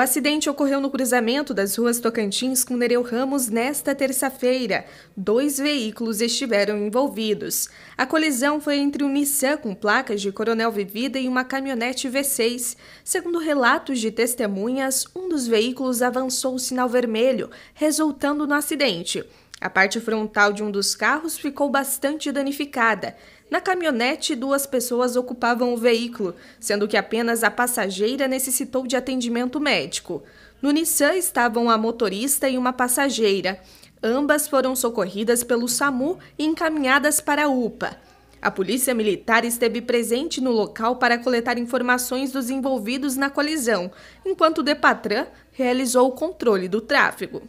O acidente ocorreu no cruzamento das ruas Tocantins com Nereu Ramos nesta terça-feira. Dois veículos estiveram envolvidos. A colisão foi entre um Nissan com placas de Coronel Vivida e uma caminhonete V6. Segundo relatos de testemunhas, um dos veículos avançou o sinal vermelho, resultando no acidente. A parte frontal de um dos carros ficou bastante danificada. Na caminhonete, duas pessoas ocupavam o veículo, sendo que apenas a passageira necessitou de atendimento médico. No Nissan estavam a motorista e uma passageira. Ambas foram socorridas pelo SAMU e encaminhadas para a UPA. A polícia militar esteve presente no local para coletar informações dos envolvidos na colisão, enquanto o Depatran realizou o controle do tráfego.